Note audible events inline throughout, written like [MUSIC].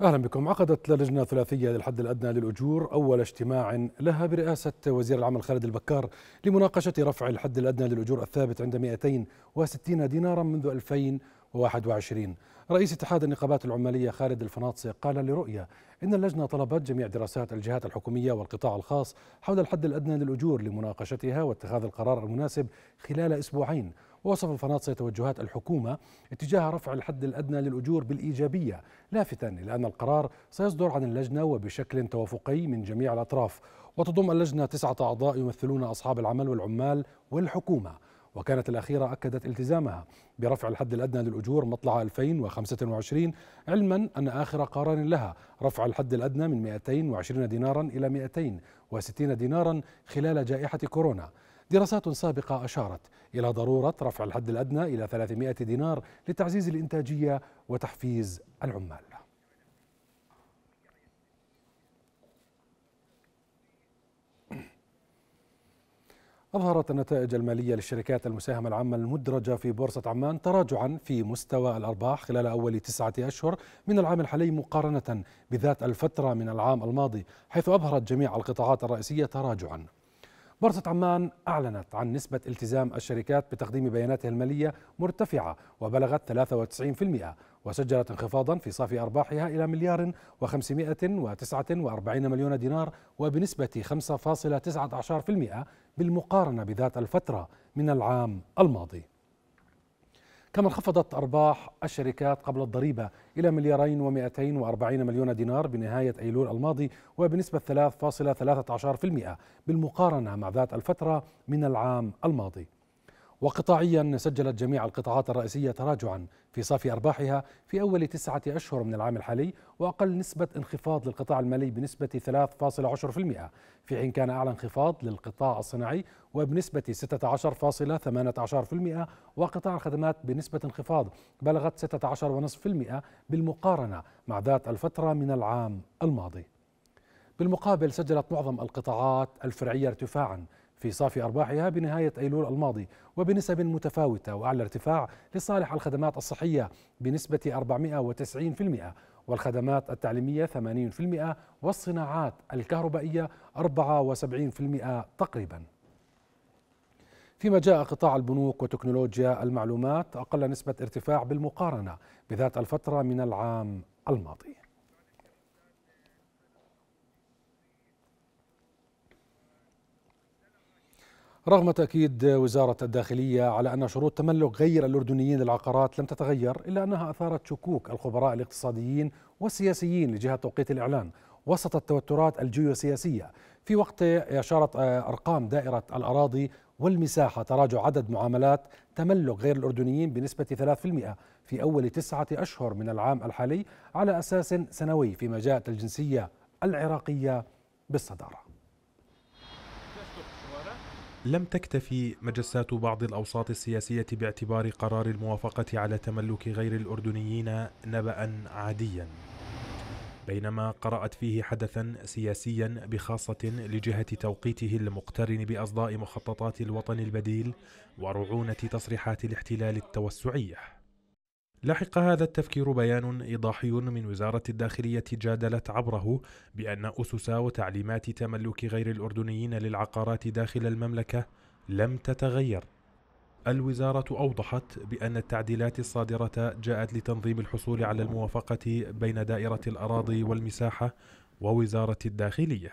أهلا بكم عقدت اللجنة الثلاثية للحد الأدنى للأجور أول اجتماع لها برئاسة وزير العمل خالد البكار لمناقشة رفع الحد الأدنى للأجور الثابت عند 260 دينارا منذ 2021 رئيس اتحاد النقابات العمالية خالد الفناطسي قال لرؤية إن اللجنة طلبت جميع دراسات الجهات الحكومية والقطاع الخاص حول الحد الأدنى للأجور لمناقشتها واتخاذ القرار المناسب خلال أسبوعين ووصف الفنادق توجهات الحكومة اتجاه رفع الحد الأدنى للأجور بالإيجابية لافتا إلى أن القرار سيصدر عن اللجنة وبشكل توافقي من جميع الأطراف وتضم اللجنة تسعة أعضاء يمثلون أصحاب العمل والعمال والحكومة وكانت الأخيرة أكدت التزامها برفع الحد الأدنى للأجور مطلع 2025 علما أن آخر قرار لها رفع الحد الأدنى من 220 دينارا إلى 260 دينارا خلال جائحة كورونا دراسات سابقة أشارت إلى ضرورة رفع الحد الأدنى إلى 300 دينار لتعزيز الإنتاجية وتحفيز العمال أظهرت النتائج المالية للشركات المساهمة العامة المدرجة في بورصة عمان تراجعا في مستوى الأرباح خلال أول تسعة أشهر من العام الحالي مقارنة بذات الفترة من العام الماضي حيث أظهرت جميع القطاعات الرئيسية تراجعا بورصة عمان أعلنت عن نسبة التزام الشركات بتقديم بياناتها المالية مرتفعة وبلغت 93% وسجلت انخفاضا في صافي أرباحها إلى مليار و549 مليون دينار وبنسبة 5.19% بالمقارنة بذات الفترة من العام الماضي كما انخفضت أرباح الشركات قبل الضريبة إلى مليارين ومائتين وأربعين مليون دينار بنهاية أيلول الماضي وبنسبة 3.13% بالمقارنة مع ذات الفترة من العام الماضي وقطاعيا سجلت جميع القطاعات الرئيسية تراجعا في صافي أرباحها في أول تسعة أشهر من العام الحالي وأقل نسبة انخفاض للقطاع المالي بنسبة 3.10% في حين كان أعلى انخفاض للقطاع الصناعي وبنسبة 16.18% وقطاع الخدمات بنسبة انخفاض بلغت 16.5% بالمقارنة مع ذات الفترة من العام الماضي بالمقابل سجلت معظم القطاعات الفرعية ارتفاعا في صافي أرباحها بنهاية أيلول الماضي وبنسب متفاوتة وأعلى ارتفاع لصالح الخدمات الصحية بنسبة 490% والخدمات التعليمية 80% والصناعات الكهربائية 74% تقريباً فيما جاء قطاع البنوك وتكنولوجيا المعلومات أقل نسبة ارتفاع بالمقارنة بذات الفترة من العام الماضي رغم تأكيد وزارة الداخلية على أن شروط تملك غير الأردنيين للعقارات لم تتغير إلا أنها أثارت شكوك الخبراء الاقتصاديين والسياسيين لجهة توقيت الإعلان وسط التوترات الجيوسياسية في وقت أشارت آه، أرقام دائرة الأراضي والمساحة تراجع عدد معاملات تملك غير الأردنيين بنسبة 3% في أول تسعة أشهر من العام الحالي على أساس سنوي في مجال الجنسية العراقية بالصدارة لم تكتفي مجسات بعض الأوساط السياسية باعتبار قرار الموافقة على تملك غير الأردنيين نبأ عاديا بينما قرأت فيه حدثا سياسيا بخاصة لجهة توقيته المقترن بأصداء مخططات الوطن البديل ورعونة تصريحات الاحتلال التوسعيه لحق هذا التفكير بيان إيضاحي من وزارة الداخلية جادلت عبره بأن أسس وتعليمات تملك غير الأردنيين للعقارات داخل المملكة لم تتغير. الوزارة أوضحت بأن التعديلات الصادرة جاءت لتنظيم الحصول على الموافقة بين دائرة الأراضي والمساحة ووزارة الداخلية.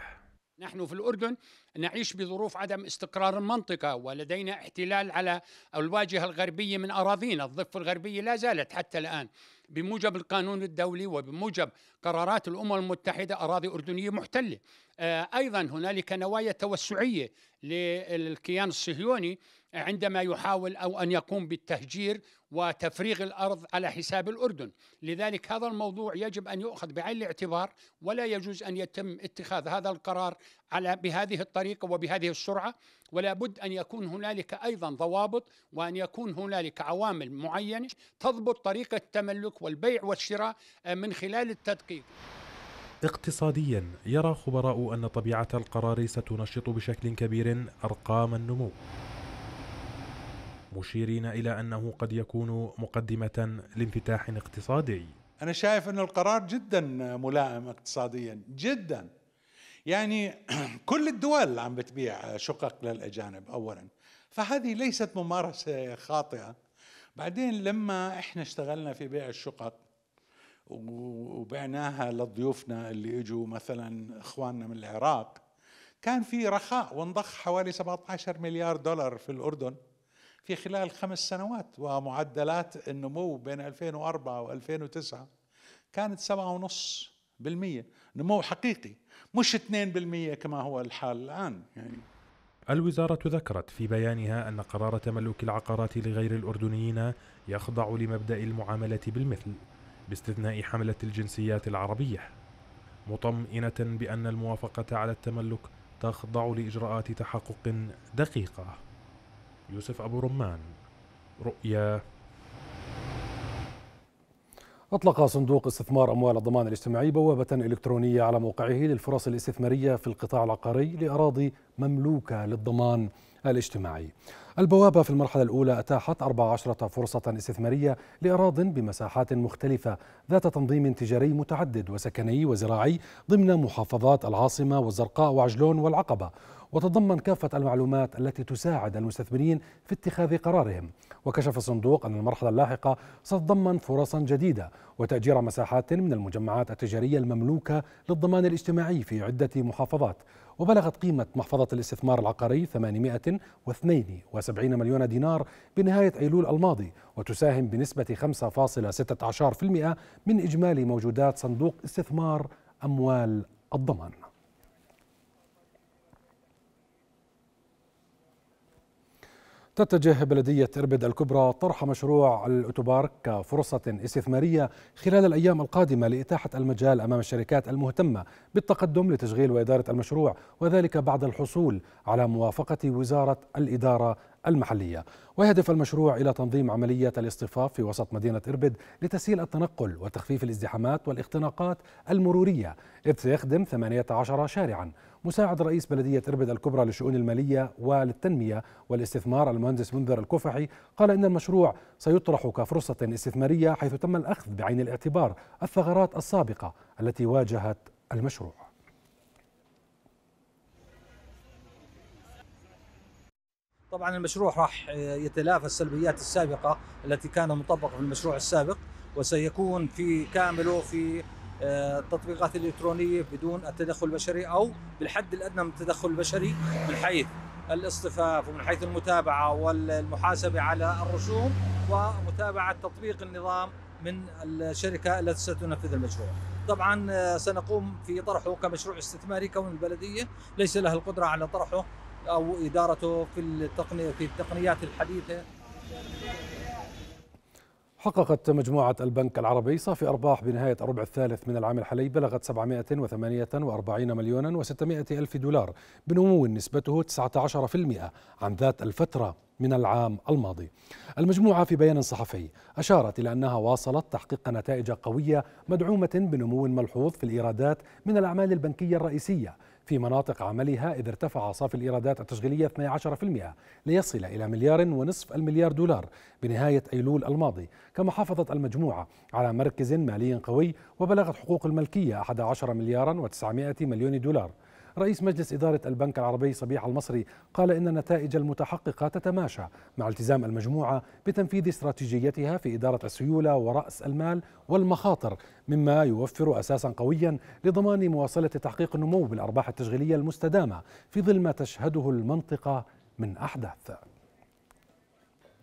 نحن في الأردن نعيش بظروف عدم استقرار المنطقة ولدينا احتلال على الواجهة الغربية من أراضينا الضفة الغربية لا زالت حتى الآن بموجب القانون الدولي وبموجب قرارات الامم المتحده اراضي اردنيه محتله. آه، ايضا هنالك نوايا توسعيه للكيان الصهيوني عندما يحاول او ان يقوم بالتهجير وتفريغ الارض على حساب الاردن، لذلك هذا الموضوع يجب ان يؤخذ بعين الاعتبار ولا يجوز ان يتم اتخاذ هذا القرار على بهذه الطريقة وبهذه السرعة ولا بد أن يكون هنالك أيضا ضوابط وأن يكون هنالك عوامل معينة تضبط طريقة التملك والبيع والشراء آه، من خلال التدقيق اقتصاديا يرى خبراء أن طبيعة القرار ستنشط بشكل كبير أرقام النمو مشيرين إلى أنه قد يكون مقدمة لانفتاح اقتصادي أنا شايف أن القرار جدا ملائم اقتصاديا جدا يعني [CLEARS THROAT] كل الدول عم بتبيع شقق للأجانب أولا فهذه ليست ممارسة خاطئة بعدين لما احنا اشتغلنا في بيع الشقق وبعناها لضيوفنا اللي اجوا مثلا اخواننا من العراق كان في رخاء وانضخ حوالي 17 مليار دولار في الاردن في خلال خمس سنوات ومعدلات النمو بين 2004 و2009 كانت سبعة بالمية نمو حقيقي مش 2% كما هو الحال الآن يعني الوزارة ذكرت في بيانها أن قرار تملك العقارات لغير الأردنيين يخضع لمبدأ المعاملة بالمثل باستثناء حملة الجنسيات العربية مطمئنة بأن الموافقة على التملك تخضع لإجراءات تحقق دقيقة يوسف أبو رمان رؤيا أطلق صندوق استثمار أموال الضمان الاجتماعي بوابة إلكترونية على موقعه للفرص الاستثمارية في القطاع العقاري لأراضي مملوكة للضمان الاجتماعي البوابة في المرحلة الأولى أتاحت 14 فرصة استثمارية لأراض بمساحات مختلفة ذات تنظيم تجاري متعدد وسكني وزراعي ضمن محافظات العاصمة والزرقاء وعجلون والعقبة وتضمن كافة المعلومات التي تساعد المستثمرين في اتخاذ قرارهم وكشف الصندوق أن المرحلة اللاحقة ستتضمن فرصا جديدة وتأجير مساحات من المجمعات التجارية المملوكة للضمان الاجتماعي في عدة محافظات وبلغت قيمة محفظة الاستثمار العقاري 872 مليون دينار بنهاية أيلول الماضي وتساهم بنسبة 5.16% من إجمالي موجودات صندوق استثمار أموال الضمان تتجه بلدية إربد الكبرى طرح مشروع الأوتوبارك كفرصة استثمارية خلال الأيام القادمة لإتاحة المجال أمام الشركات المهتمة بالتقدم لتشغيل وإدارة المشروع وذلك بعد الحصول على موافقة وزارة الإدارة المحلية ويهدف المشروع إلى تنظيم عملية الاصطفاف في وسط مدينة إربد لتسهيل التنقل وتخفيف الازدحامات والاختناقات المرورية إذ سيخدم 18 شارعاً مساعد رئيس بلدية إربد الكبرى للشؤون المالية وللتنمية والاستثمار المهندس منذر الكفحي قال إن المشروع سيطرح كفرصة استثمارية حيث تم الأخذ بعين الاعتبار الثغرات السابقة التي واجهت المشروع طبعا المشروع راح يتلافى السلبيات السابقة التي كان مطبقة في المشروع السابق وسيكون في كامله في التطبيقات آه، الإلكترونية بدون التدخل البشري أو بالحد الأدنى من التدخل البشري من حيث الاصطفاف ومن حيث المتابعة والمحاسبة على الرسوم ومتابعة تطبيق النظام من الشركة التي ستنفذ المشروع طبعا آه، سنقوم في طرحه كمشروع استثماري كون البلدية ليس لها القدرة على طرحه أو إدارته في التقنية في التقنيات الحديثة حققت مجموعة البنك العربي صافي أرباح بنهاية الربع الثالث من العام الحالي بلغت 748 مليون و600 ألف دولار بنمو نسبته 19% عن ذات الفترة من العام الماضي. المجموعة في بيان صحفي أشارت إلى أنها واصلت تحقيق نتائج قوية مدعومة بنمو ملحوظ في الإيرادات من الأعمال البنكية الرئيسية في مناطق عملها إذ ارتفع صافي الإيرادات التشغيلية 12% ليصل إلى مليار ونصف المليار دولار بنهاية أيلول الماضي كما حافظت المجموعة على مركز مالي قوي وبلغت حقوق الملكية 11 مليارا و900 مليون دولار رئيس مجلس إدارة البنك العربي صبيح المصري قال إن النتائج المتحققة تتماشى مع التزام المجموعة بتنفيذ استراتيجيتها في إدارة السيولة ورأس المال والمخاطر مما يوفر أساسا قويا لضمان مواصلة تحقيق النمو بالأرباح التشغيلية المستدامة في ظل ما تشهده المنطقة من أحداث